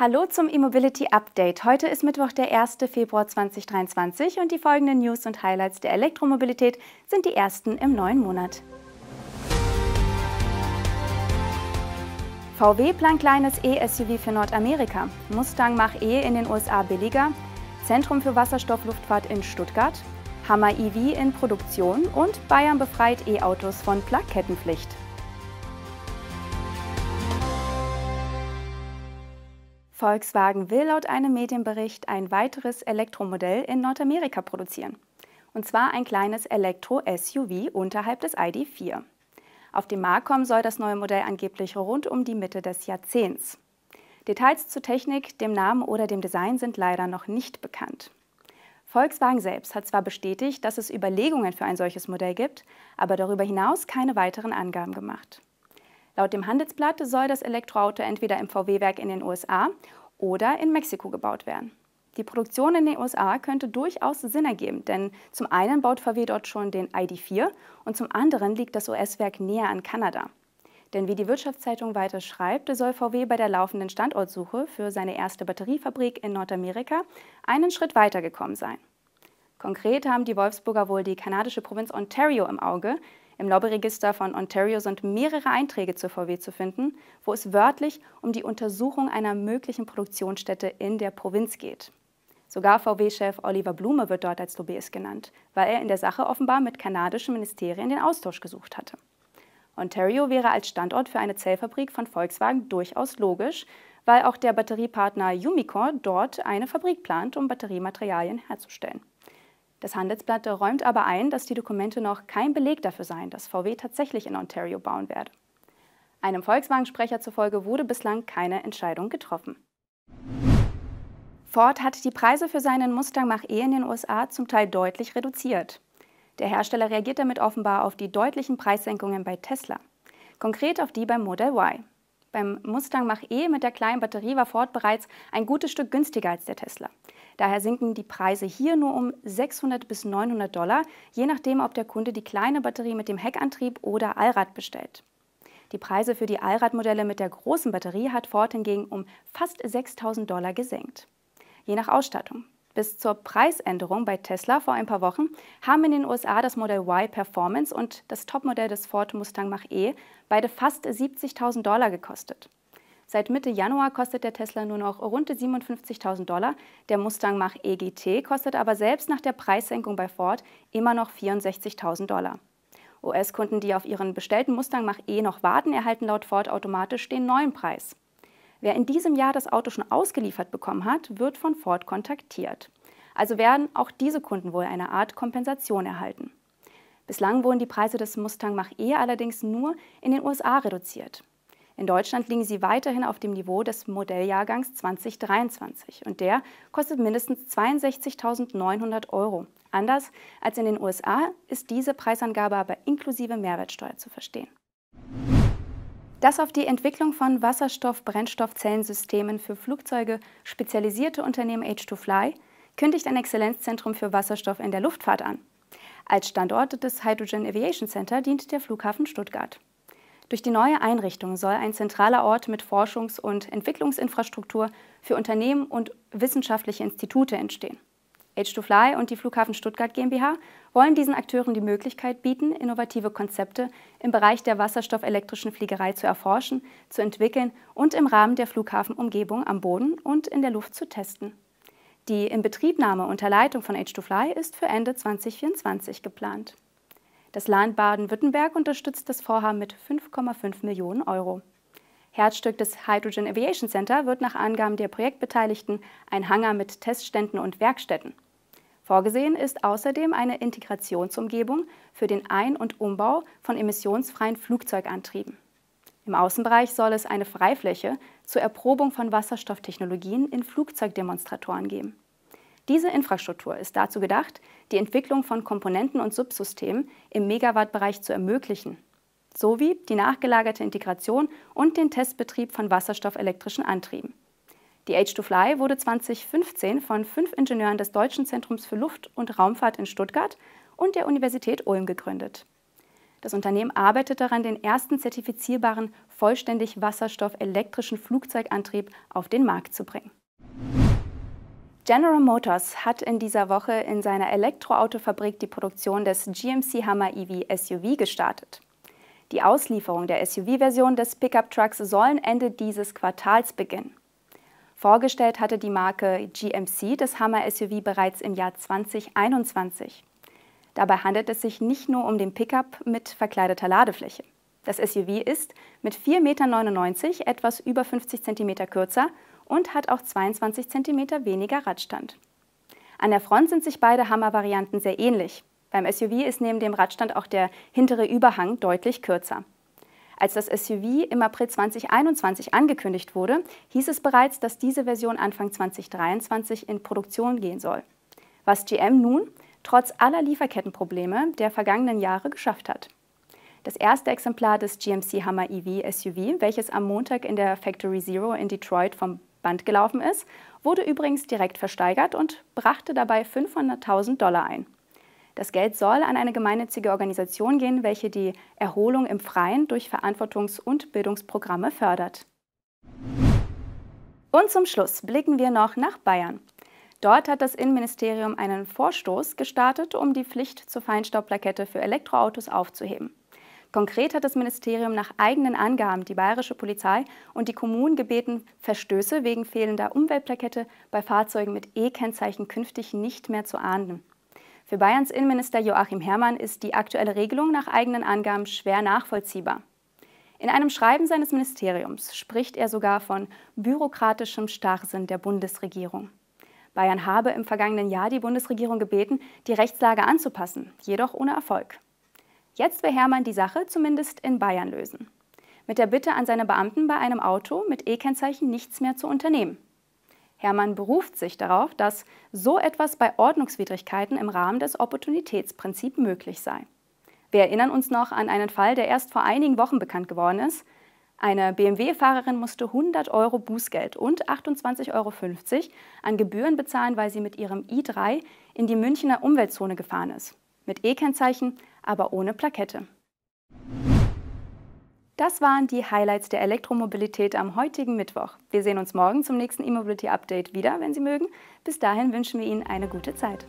Hallo zum E-Mobility Update. Heute ist Mittwoch, der 1. Februar 2023 und die folgenden News und Highlights der Elektromobilität sind die ersten im neuen Monat. VW plant kleines E-SUV für Nordamerika. Mustang macht E in den USA billiger. Zentrum für Wasserstoffluftfahrt in Stuttgart. Hammer EV in Produktion und Bayern befreit E-Autos von Plakettenpflicht. kettenpflicht Volkswagen will laut einem Medienbericht ein weiteres Elektromodell in Nordamerika produzieren. Und zwar ein kleines Elektro-SUV unterhalb des ID.4. Auf den Markt kommen soll das neue Modell angeblich rund um die Mitte des Jahrzehnts. Details zur Technik, dem Namen oder dem Design sind leider noch nicht bekannt. Volkswagen selbst hat zwar bestätigt, dass es Überlegungen für ein solches Modell gibt, aber darüber hinaus keine weiteren Angaben gemacht. Laut dem Handelsblatt soll das Elektroauto entweder im VW-Werk in den USA oder in Mexiko gebaut werden. Die Produktion in den USA könnte durchaus Sinn ergeben, denn zum einen baut VW dort schon den ID4 und zum anderen liegt das US-Werk näher an Kanada. Denn wie die Wirtschaftszeitung weiter schreibt, soll VW bei der laufenden Standortsuche für seine erste Batteriefabrik in Nordamerika einen Schritt weiter gekommen sein. Konkret haben die Wolfsburger wohl die kanadische Provinz Ontario im Auge, im Lobbyregister von Ontario sind mehrere Einträge zur VW zu finden, wo es wörtlich um die Untersuchung einer möglichen Produktionsstätte in der Provinz geht. Sogar VW-Chef Oliver Blume wird dort als Lobbyist genannt, weil er in der Sache offenbar mit kanadischen Ministerien den Austausch gesucht hatte. Ontario wäre als Standort für eine Zellfabrik von Volkswagen durchaus logisch, weil auch der Batteriepartner Umicore dort eine Fabrik plant, um Batteriematerialien herzustellen. Das Handelsblatt räumt aber ein, dass die Dokumente noch kein Beleg dafür seien, dass VW tatsächlich in Ontario bauen werde. Einem Volkswagen-Sprecher zufolge wurde bislang keine Entscheidung getroffen. Ford hat die Preise für seinen Mustang Mach-E in den USA zum Teil deutlich reduziert. Der Hersteller reagiert damit offenbar auf die deutlichen Preissenkungen bei Tesla, konkret auf die beim Model Y. Beim Mustang Mach-E mit der kleinen Batterie war Ford bereits ein gutes Stück günstiger als der Tesla. Daher sinken die Preise hier nur um 600 bis 900 Dollar, je nachdem, ob der Kunde die kleine Batterie mit dem Heckantrieb oder Allrad bestellt. Die Preise für die Allradmodelle mit der großen Batterie hat Ford hingegen um fast 6000 Dollar gesenkt. Je nach Ausstattung. Bis zur Preisänderung bei Tesla vor ein paar Wochen haben in den USA das Modell Y Performance und das Topmodell des Ford Mustang Mach-E beide fast 70.000 Dollar gekostet. Seit Mitte Januar kostet der Tesla nur noch rund 57.000 Dollar. Der Mustang Mach-E GT kostet aber selbst nach der Preissenkung bei Ford immer noch 64.000 Dollar. US-Kunden, die auf ihren bestellten Mustang Mach-E noch warten, erhalten laut Ford automatisch den neuen Preis. Wer in diesem Jahr das Auto schon ausgeliefert bekommen hat, wird von Ford kontaktiert. Also werden auch diese Kunden wohl eine Art Kompensation erhalten. Bislang wurden die Preise des Mustang Mach-E allerdings nur in den USA reduziert. In Deutschland liegen sie weiterhin auf dem Niveau des Modelljahrgangs 2023 und der kostet mindestens 62.900 Euro. Anders als in den USA ist diese Preisangabe aber inklusive Mehrwertsteuer zu verstehen. Das auf die Entwicklung von Wasserstoff-Brennstoffzellensystemen für Flugzeuge spezialisierte Unternehmen H2Fly kündigt ein Exzellenzzentrum für Wasserstoff in der Luftfahrt an. Als Standort des Hydrogen Aviation Center dient der Flughafen Stuttgart. Durch die neue Einrichtung soll ein zentraler Ort mit Forschungs- und Entwicklungsinfrastruktur für Unternehmen und wissenschaftliche Institute entstehen. H2Fly und die Flughafen Stuttgart GmbH wollen diesen Akteuren die Möglichkeit bieten, innovative Konzepte im Bereich der wasserstoffelektrischen Fliegerei zu erforschen, zu entwickeln und im Rahmen der Flughafenumgebung am Boden und in der Luft zu testen. Die Inbetriebnahme unter Leitung von H2Fly ist für Ende 2024 geplant. Das Land Baden-Württemberg unterstützt das Vorhaben mit 5,5 Millionen Euro. Herzstück des Hydrogen Aviation Center wird nach Angaben der Projektbeteiligten ein Hangar mit Testständen und Werkstätten. Vorgesehen ist außerdem eine Integrationsumgebung für den Ein- und Umbau von emissionsfreien Flugzeugantrieben. Im Außenbereich soll es eine Freifläche zur Erprobung von Wasserstofftechnologien in Flugzeugdemonstratoren geben. Diese Infrastruktur ist dazu gedacht, die Entwicklung von Komponenten und Subsystemen im Megawattbereich zu ermöglichen, sowie die nachgelagerte Integration und den Testbetrieb von wasserstoffelektrischen Antrieben. Die Age to Fly wurde 2015 von fünf Ingenieuren des Deutschen Zentrums für Luft- und Raumfahrt in Stuttgart und der Universität Ulm gegründet. Das Unternehmen arbeitet daran, den ersten zertifizierbaren, vollständig wasserstoffelektrischen Flugzeugantrieb auf den Markt zu bringen. General Motors hat in dieser Woche in seiner Elektroautofabrik die Produktion des GMC Hammer EV SUV gestartet. Die Auslieferung der SUV-Version des Pickup-Trucks sollen Ende dieses Quartals beginnen. Vorgestellt hatte die Marke GMC das Hammer SUV bereits im Jahr 2021. Dabei handelt es sich nicht nur um den Pickup mit verkleideter Ladefläche. Das SUV ist mit 4,99 Meter etwas über 50 cm kürzer und hat auch 22 cm weniger Radstand. An der Front sind sich beide Hammer-Varianten sehr ähnlich. Beim SUV ist neben dem Radstand auch der hintere Überhang deutlich kürzer. Als das SUV im April 2021 angekündigt wurde, hieß es bereits, dass diese Version Anfang 2023 in Produktion gehen soll. Was GM nun, trotz aller Lieferkettenprobleme der vergangenen Jahre, geschafft hat. Das erste Exemplar des GMC Hammer EV SUV, welches am Montag in der Factory Zero in Detroit vom Band gelaufen ist, wurde übrigens direkt versteigert und brachte dabei 500.000 Dollar ein. Das Geld soll an eine gemeinnützige Organisation gehen, welche die Erholung im Freien durch Verantwortungs- und Bildungsprogramme fördert. Und zum Schluss blicken wir noch nach Bayern. Dort hat das Innenministerium einen Vorstoß gestartet, um die Pflicht zur Feinstaubplakette für Elektroautos aufzuheben. Konkret hat das Ministerium nach eigenen Angaben die bayerische Polizei und die Kommunen gebeten, Verstöße wegen fehlender Umweltplakette bei Fahrzeugen mit E-Kennzeichen künftig nicht mehr zu ahnden. Für Bayerns Innenminister Joachim Herrmann ist die aktuelle Regelung nach eigenen Angaben schwer nachvollziehbar. In einem Schreiben seines Ministeriums spricht er sogar von bürokratischem Starrsinn der Bundesregierung. Bayern habe im vergangenen Jahr die Bundesregierung gebeten, die Rechtslage anzupassen, jedoch ohne Erfolg. Jetzt will Hermann die Sache zumindest in Bayern lösen. Mit der Bitte an seine Beamten, bei einem Auto mit E-Kennzeichen nichts mehr zu unternehmen. Hermann beruft sich darauf, dass so etwas bei Ordnungswidrigkeiten im Rahmen des Opportunitätsprinzips möglich sei. Wir erinnern uns noch an einen Fall, der erst vor einigen Wochen bekannt geworden ist. Eine BMW-Fahrerin musste 100 Euro Bußgeld und 28,50 Euro an Gebühren bezahlen, weil sie mit ihrem i3 in die Münchner Umweltzone gefahren ist. Mit E-Kennzeichen, aber ohne Plakette. Das waren die Highlights der Elektromobilität am heutigen Mittwoch. Wir sehen uns morgen zum nächsten E-Mobility Update wieder, wenn Sie mögen. Bis dahin wünschen wir Ihnen eine gute Zeit.